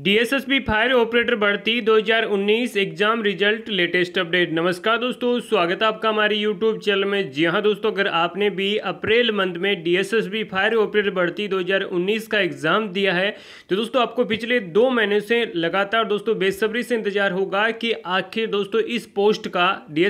DSSP fire operator भर्ती 2019 exam result latest update नमस्कार दोस्तों स्वागत है आपका हमारे यूट्यूब चैनल में जी हाँ दोस्तों अगर आपने भी अप्रैल मंथ में डीएसएसपी फायर ऑपरेटर भर्ती 2019 का एग्जाम दिया है तो दोस्तों आपको पिछले दो महीने से लगातार दोस्तों बेसब्री से इंतजार होगा कि आखिर दोस्तों इस पोस्ट का डी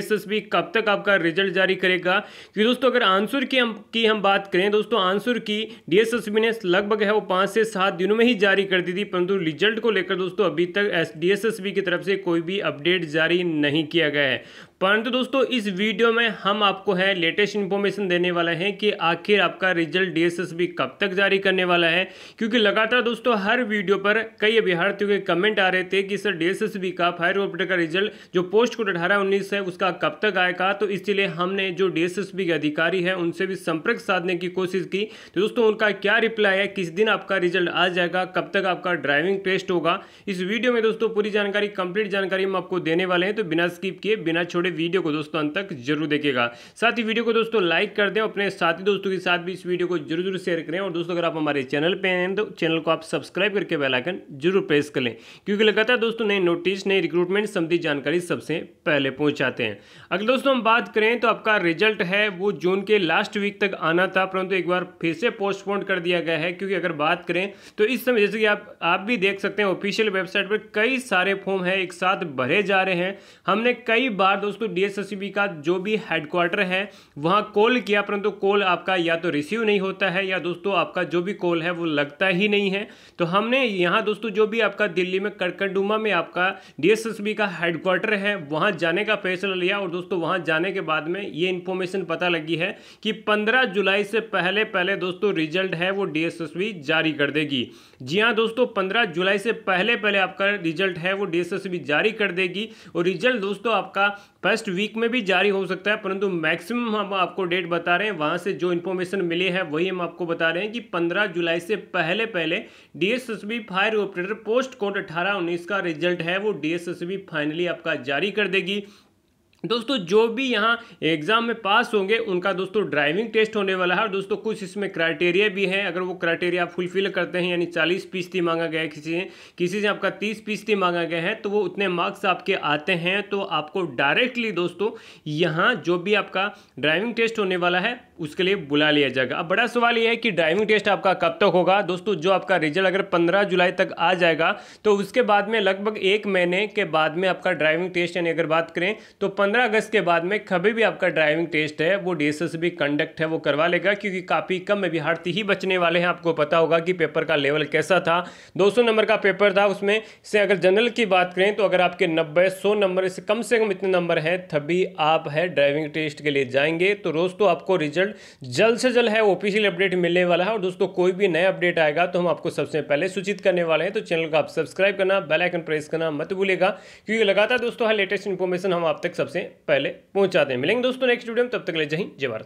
कब तक आपका रिजल्ट जारी करेगा क्योंकि दोस्तों अगर आंसुर की हम की हम बात करें दोस्तों आंसुर की डी ने लगभग है वो पाँच से सात दिनों में ही जारी कर दी थी परंतु रिजल्ट रिजल्ट को लेकर दोस्तों अभी तक एस डी की तरफ से कोई भी अपडेट जारी नहीं किया गया है परंतु दोस्तों इस वीडियो में हम आपको है लेटेस्ट इन्फॉर्मेशन देने वाला है कि आखिर आपका रिजल्ट डीएसएसबी कब तक जारी करने वाला है क्योंकि लगातार दोस्तों हर वीडियो पर कई अभ्यार्थियों के कमेंट आ रहे थे कि सर डीएसएसबी का फायर ऑपरेटर का रिजल्ट जो पोस्ट कोड अठारह उन्नीस है उसका कब तक आएगा तो इसलिए हमने जो डीएसएसबी के अधिकारी है उनसे भी संपर्क साधने की कोशिश की तो दोस्तों उनका क्या रिप्लाई है किस दिन आपका रिजल्ट आ जाएगा कब तक आपका ड्राइविंग टेस्ट होगा इस वीडियो में दोस्तों पूरी जानकारी कंप्लीट जानकारी हम आपको देने वाले हैं तो बिना स्किप किए बिना छोड़े वीडियो को दोस्तों अंत तक जरूर देखिएगा साथ ही वीडियो को दोस्तों लाइक कर दें अपने साथी दोस्तों के साथ भी इस वीडियो को जरूर जरूर शेयर करें और दोस्तों अगर आप हमारे चैनल पर हैं तो चैनल को आप सब्सक्राइब करके बेलाइकन जरूर प्रेस कर लें क्योंकि लगातार दोस्तों नए नोटिस नई रिक्रूटमेंट संबंधी जानकारी सबसे पहले पहुंचाते हैं अगर दोस्तों हम बात करें तो आपका रिजल्ट है वो जून के लास्ट वीक तक आना था परंतु एक बार फिर से पोस्टपोन कर दिया गया है क्योंकि अगर बात करें तो इस समय जैसे कि आप आप भी देख सकते हैं ऑफिशियल वेबसाइट पर कई सारे फॉर्म है एक साथ भरे जा रहे हैं हमने कई बार दोस्तों दोस्तों डी का जो भी हेडक्वार्टर है वहाँ कॉल किया परंतु कॉल आपका या तो रिसीव नहीं होता है या दोस्तों आपका जो भी कॉल है वो लगता ही नहीं है तो हमने यहाँ दोस्तों जो भी आपका दिल्ली में कड़कडुमा में आपका डी का हेडक्वार्टर है वहाँ जाने का फैसला लिया और दोस्तों वहाँ जाने के बाद में ये इन्फॉर्मेशन पता लगी है कि पंद्रह जुलाई से पहले पहले दोस्तों रिजल्ट है वो डी जारी कर देगी जी हाँ दोस्तों पंद्रह जुलाई से पहले पहले आपका रिजल्ट है वो डी जारी कर देगी और रिजल्ट दोस्तों आपका फर्स्ट वीक में भी जारी हो सकता है परंतु मैक्सिमम हम आपको डेट बता रहे हैं वहाँ से जो इन्फॉर्मेशन मिली है वही हम आपको बता रहे हैं कि 15 जुलाई से पहले पहले DSSB fire operator post code उन्नीस का रिजल्ट है वो डीएसएसबी फाइनली आपका जारी कर देगी दोस्तों जो भी यहाँ एग्ज़ाम में पास होंगे उनका दोस्तों ड्राइविंग टेस्ट होने वाला है और दोस्तों कुछ इसमें क्राइटेरिया भी हैं अगर वो क्राइटेरिया आप फुलफिल करते हैं यानी चालीस फीसदी मांगा गया है किसी से किसी से आपका तीस फीसदी मांगा गया है तो वो उतने मार्क्स आपके आते हैं तो आपको डायरेक्टली दोस्तों यहाँ जो भी आपका ड्राइविंग टेस्ट होने वाला है उसके लिए बुला लिया जाएगा अब बड़ा सवाल यह है कि ड्राइविंग टेस्ट आपका कब तक होगा दोस्तों जो आपका रिजल्ट अगर 15 जुलाई तक आ जाएगा तो उसके बाद में लगभग एक महीने के बाद में आपका ड्राइविंग टेस्ट यानी अगर बात करें तो 15 अगस्त के बाद में कभी भी आपका ड्राइविंग टेस्ट है वो डी भी कंडक्ट है वो करवा लेगा क्योंकि काफ़ी कम अभ्यार्थी ही बचने वाले हैं आपको पता होगा कि पेपर का लेवल कैसा था दो नंबर का पेपर था उसमें से अगर जनरल की बात करें तो अगर आपके नब्बे सौ नंबर से कम से कम इतने नंबर हैं तभी आप है ड्राइविंग टेस्ट के लिए जाएंगे तो रोज़ तो आपको रिजल्ट जल्द से जल्द है ऑफिशियल अपडेट मिलने वाला है और दोस्तों कोई भी नया अपडेट आएगा तो हम आपको सबसे पहले सूचित करने वाले हैं तो चैनल को आप सब्सक्राइब करना बेलाइकन प्रेस करना मत भूलेगा क्योंकि लगातार दोस्तों हर लेटेस्ट इन्फॉर्मेशन हम आप तक सबसे पहले पहुंचाते हैं मिलेंगे दोस्तों नेक्स्ट वीडियो में तब तक ले जय जय भारत